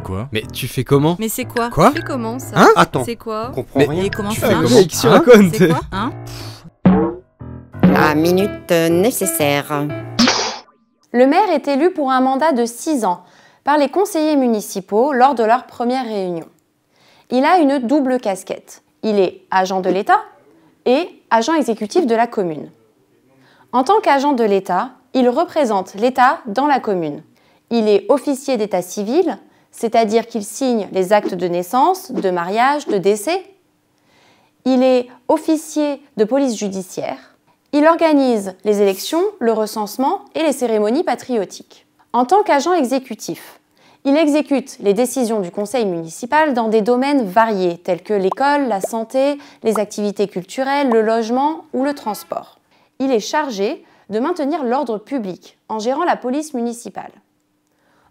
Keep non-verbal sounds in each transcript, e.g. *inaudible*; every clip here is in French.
quoi Mais tu fais comment Mais c'est quoi Quoi Tu fais comment ça Hein Attends. C'est quoi comprends Mais rien. tu fais hein C'est quoi *laughs* Hein La minute nécessaire. Le maire est élu pour un mandat de 6 ans par les conseillers municipaux lors de leur première réunion. Il a une double casquette. Il est agent de l'État et agent exécutif de la commune. En tant qu'agent de l'État, il représente l'État dans la commune. Il est officier d'état civil c'est-à-dire qu'il signe les actes de naissance, de mariage, de décès. Il est officier de police judiciaire. Il organise les élections, le recensement et les cérémonies patriotiques. En tant qu'agent exécutif, il exécute les décisions du conseil municipal dans des domaines variés tels que l'école, la santé, les activités culturelles, le logement ou le transport. Il est chargé de maintenir l'ordre public en gérant la police municipale.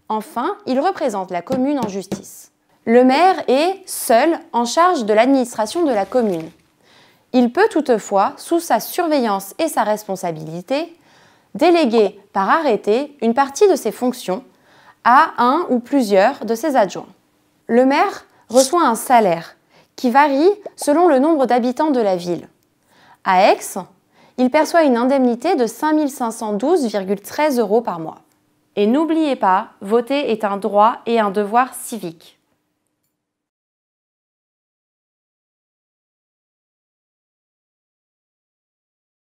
Enfin, il représente la commune en justice. Le maire est seul en charge de l'administration de la commune. Il peut toutefois, sous sa surveillance et sa responsabilité, déléguer par arrêté une partie de ses fonctions à un ou plusieurs de ses adjoints. Le maire reçoit un salaire qui varie selon le nombre d'habitants de la ville. À Aix, il perçoit une indemnité de 512,13 euros par mois. Et n'oubliez pas, voter est un droit et un devoir civique.